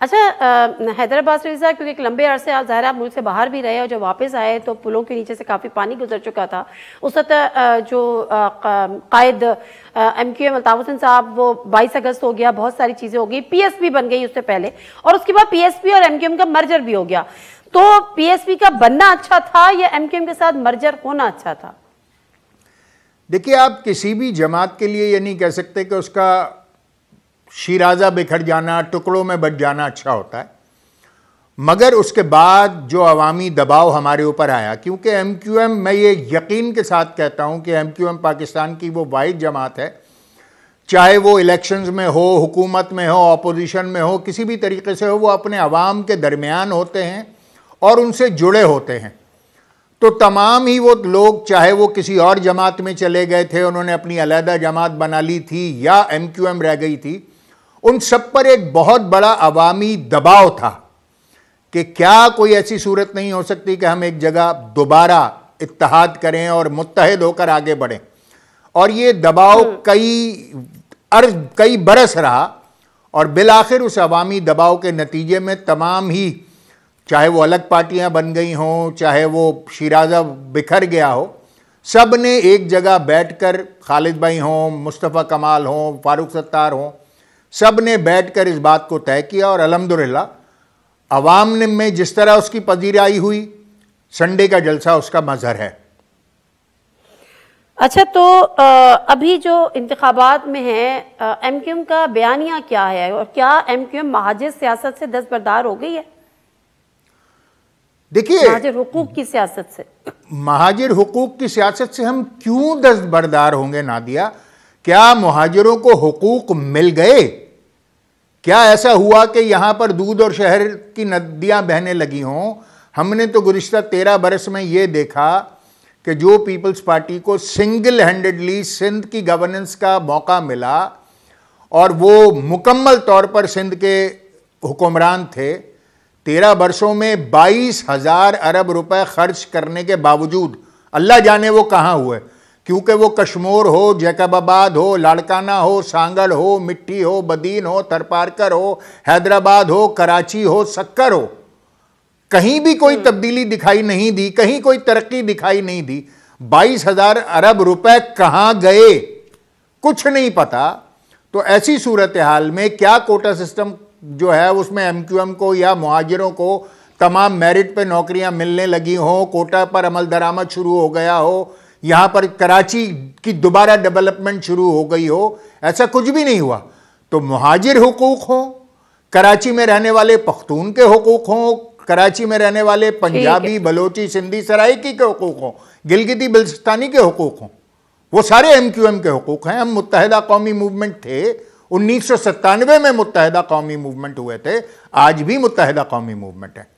अच्छा हैदराबाद से रिजा क्योंकि एक लंबे अरसे आप ज़ाहिर आप मुल्क से बाहर भी रहे और जब वापस आए तो पुलों के नीचे से काफ़ी पानी गुजर चुका था उस वक्त जो कायद M Q M Altaf Hussain साहब वो बाईस अगस्त हो गया बहुत सारी चीज़ें हो गई पी एस पी बन गई उससे पहले और उसके बाद पी एस पी और एम क्यू एम का मर्जर भी हो गया तो पी एस पी का बनना अच्छा था या एम क्यू एम के साथ मर्जर होना अच्छा था देखिए आप किसी भी जमात के लिए ये नहीं कह सकते कि उसका शिराजा बिखर जाना टुकड़ों में बच जाना अच्छा होता है मगर उसके बाद जो अवामी दबाव हमारे ऊपर आया क्योंकि एम क्यू एम मैं ये यकीन के साथ कहता हूँ कि एम क्यू एम पाकिस्तान की वो वाइड जमात है चाहे वो इलेक्शंस में हो हुकूमत में हो अपोजिशन में हो किसी भी तरीके से हो वो अपने आवाम के दरमियान होते हैं और उनसे जुड़े होते हैं तो तमाम ही वो लोग चाहे वो किसी और जमात में चले गए थे उन्होंने अपनी अलहदा जमात बना ली थी या एम क्यू एम रह गई थी उन सब पर एक बहुत बड़ा अवामी दबाव था कि क्या कोई ऐसी सूरत नहीं हो सकती कि हम एक जगह दोबारा इतिहाद करें और मुतहद होकर आगे बढ़ें और ये दबाव हम्म। कई अर्ज कई बरस रहा और बिल आखिर उस अवामी दबाव के नतीजे में तमाम ही चाहे वो अलग पार्टियां बन गई हों चाहे वो शिराजा बिखर गया हो सब ने एक जगह बैठकर खालिद भाई हों मुस्तफ़ा कमाल हों फारूक सत्तार हों सब ने बैठ कर इस बात को तय किया और अलहमदिल्ला अवाम ने में जिस तरह उसकी पजीराई हुई संडे का जलसा उसका मजहर है अच्छा तो अभी जो इंतबात में है एम क्यू एम का बयानिया क्या है और क्या एम क्यू एम महाजिर सियासत से दस्तबरदार हो गई है देखिए महाजिर हकूक की सियासत से महाजिर हकूक की सियासत से हम क्यों दस्तबरदार होंगे नादिया दिया क्या मुहाजिरों को हकूक़ मिल गए क्या ऐसा हुआ कि यहाँ पर दूध और शहर की नदियाँ बहने लगी हों हमने तो गुज्त तेरह बरस में ये देखा कि जो पीपल्स पार्टी को सिंगल हैंडेडली सिंध की गवर्नेंस का मौका मिला और वो मुकम्मल तौर पर सिंध के हुक्मरान थे तेरह बरसों में बाईस हज़ार अरब रुपए खर्च करने के बावजूद अल्लाह जाने वो कहाँ हुए क्योंकि वो कश्मोर हो जैकबाबाद हो लाड़काना हो सांगल हो मिट्टी हो बदीन हो थरपारकर हो हैदराबाद हो कराची हो सक्कर हो कहीं भी कोई हम्म। तब्दीली दिखाई नहीं दी कहीं कोई तरक्की दिखाई नहीं दी बाईस हजार अरब रुपए कहाँ गए कुछ नहीं पता तो ऐसी सूरत हाल में क्या कोटा सिस्टम जो है उसमें एम क्यू एम को या मुहाजिरों को तमाम मेरिट पे नौकरियां मिलने लगी हों कोटा पर अमल दरामद शुरू हो गया हो यहाँ पर कराची की दोबारा डेवलपमेंट शुरू हो गई हो ऐसा कुछ भी नहीं हुआ तो महाजिर हकूक़ हों कराची में रहने वाले पख्तून के हकूक़ हों कराची में रहने वाले पंजाबी बलोची सिंधी सराइकी के हकूक़ हों गिलगिती बल्चिस्तानी के हकूक़ हों वो सारे एम क्यू एम के हकूक़ हैं हम मुतहदा कौमी मूवमेंट थे उन्नीस सौ सत्तानवे में मुतहदा कौमी मूवमेंट हुए थे आज भी मुतहदा कौमी मूवमेंट है